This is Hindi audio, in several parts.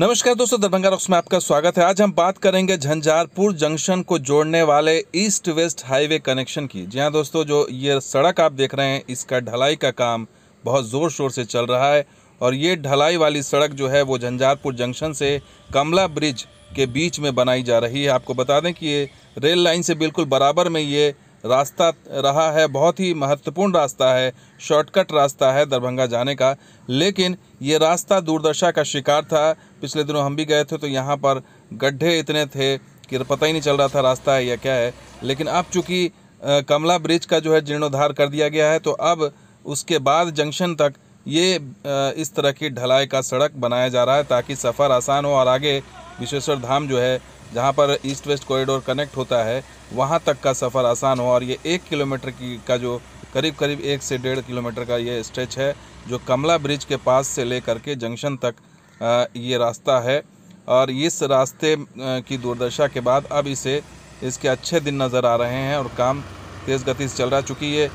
नमस्कार दोस्तों दरभंगा रॉक्स में आपका स्वागत है आज हम बात करेंगे झंझारपुर जंक्शन को जोड़ने वाले ईस्ट वेस्ट हाईवे कनेक्शन की जी हाँ दोस्तों जो ये सड़क आप देख रहे हैं इसका ढलाई का काम बहुत ज़ोर शोर से चल रहा है और ये ढलाई वाली सड़क जो है वो झंझारपुर जंक्शन से कमला ब्रिज के बीच में बनाई जा रही है आपको बता दें कि ये रेल लाइन से बिल्कुल बराबर में ये रास्ता रहा है बहुत ही महत्वपूर्ण रास्ता है शॉर्टकट रास्ता है दरभंगा जाने का लेकिन ये रास्ता दुर्दशा का शिकार था पिछले दिनों हम भी गए थे तो यहाँ पर गड्ढे इतने थे कि पता ही नहीं चल रहा था रास्ता है या क्या है लेकिन अब चूँकि कमला ब्रिज का जो है जीर्णोद्धार कर दिया गया है तो अब उसके बाद जंक्शन तक ये इस तरह की ढलाई का सड़क बनाया जा रहा है ताकि सफ़र आसान हो और आगे विश्वेश्वर धाम जो है जहाँ पर ईस्ट वेस्ट कॉरिडोर कनेक्ट होता है वहाँ तक का सफ़र आसान हो और ये एक किलोमीटर की का जो करीब करीब एक से डेढ़ किलोमीटर का ये स्ट्रेच है जो कमला ब्रिज के पास से ले करके जंक्शन तक ये रास्ता है और इस रास्ते की दुर्दशा के बाद अब इसे इसके अच्छे दिन नज़र आ रहे हैं और काम तेज़ गति से चल रहा है चूँकि ये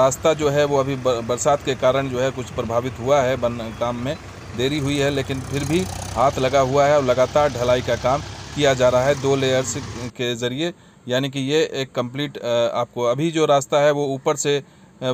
रास्ता जो है वो अभी बरसात के कारण जो है कुछ प्रभावित हुआ है बन काम में देरी हुई है लेकिन फिर भी हाथ लगा हुआ है और लगातार ढलाई का काम किया जा रहा है दो लेयर्स के ज़रिए यानी कि ये एक कंप्लीट आपको अभी जो रास्ता है वो ऊपर से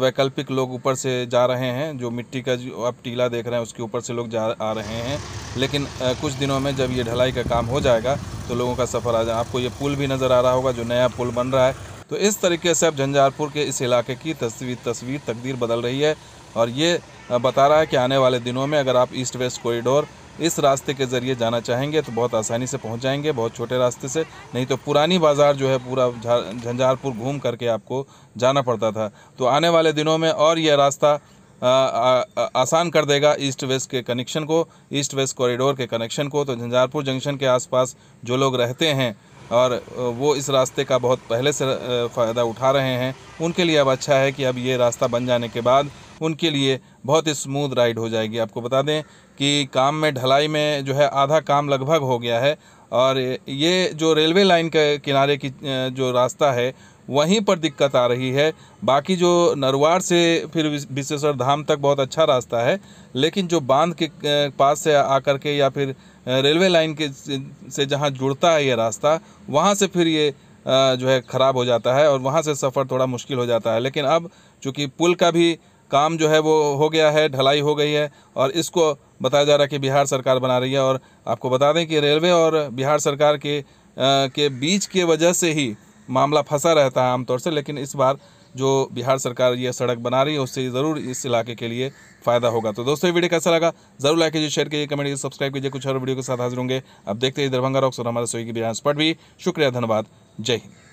वैकल्पिक लोग ऊपर से जा रहे हैं जो मिट्टी का जो आप टीला देख रहे हैं उसके ऊपर से लोग जा आ रहे हैं लेकिन कुछ दिनों में जब ये ढलाई का काम हो जाएगा तो लोगों का सफ़र आ जाए आपको ये पुल भी नज़र आ रहा होगा जो नया पुल बन रहा है तो इस तरीके से अब झंझारपुर के इस इलाके की तस्वीर तस्वीर तकदीर बदल रही है और ये बता रहा है कि आने वाले दिनों में अगर आप ईस्ट वेस्ट कॉरिडोर इस रास्ते के ज़रिए जाना चाहेंगे तो बहुत आसानी से पहुंच जाएंगे बहुत छोटे रास्ते से नहीं तो पुरानी बाज़ार जो है पूरा झंझारपुर घूम करके आपको जाना पड़ता था तो आने वाले दिनों में और यह रास्ता आ, आ, आ, आसान कर देगा ईस्ट वेस्ट के कनेक्शन को ईस्ट वेस्ट कॉरिडोर के कनेक्शन को तो झंझारपुर जंक्शन के आसपास जो लोग रहते हैं और वो इस रास्ते का बहुत पहले से फ़ायदा उठा रहे हैं उनके लिए अब अच्छा है कि अब ये रास्ता बन जाने के बाद उनके लिए बहुत ही स्मूथ राइड हो जाएगी आपको बता दें कि काम में ढलाई में जो है आधा काम लगभग हो गया है और ये जो रेलवे लाइन के किनारे की जो रास्ता है वहीं पर दिक्कत आ रही है बाकी जो नरवार से फिर विश्वेश्वर धाम तक बहुत अच्छा रास्ता है लेकिन जो बांध के पास से आकर के या फिर रेलवे लाइन के से जहाँ जुड़ता है ये रास्ता वहाँ से फिर ये जो है ख़राब हो जाता है और वहाँ से सफ़र थोड़ा मुश्किल हो जाता है लेकिन अब चूँकि पुल का भी काम जो है वो हो गया है ढलाई हो गई है और इसको बताया जा रहा है कि बिहार सरकार बना रही है और आपको बता दें कि रेलवे और बिहार सरकार के आ, के बीच के वजह से ही मामला फंसा रहता है आमतौर से लेकिन इस बार जो बिहार सरकार ये सड़क बना रही है उससे ज़रूर इस इलाके के लिए फ़ायदा होगा तो दोस्तों ये वीडियो कैसा लगा जरूर लाइक कीजिए शेयर कीजिए कमेंट कीजिए सब्सक्राइब कीजिए कुछ और वीडियो के साथ हाजिर होंगे अब देखते हैं दरभंगा रॉक्स और हमारे सोई की बिहार पर भी शुक्रिया धन्यवाद जय हिंद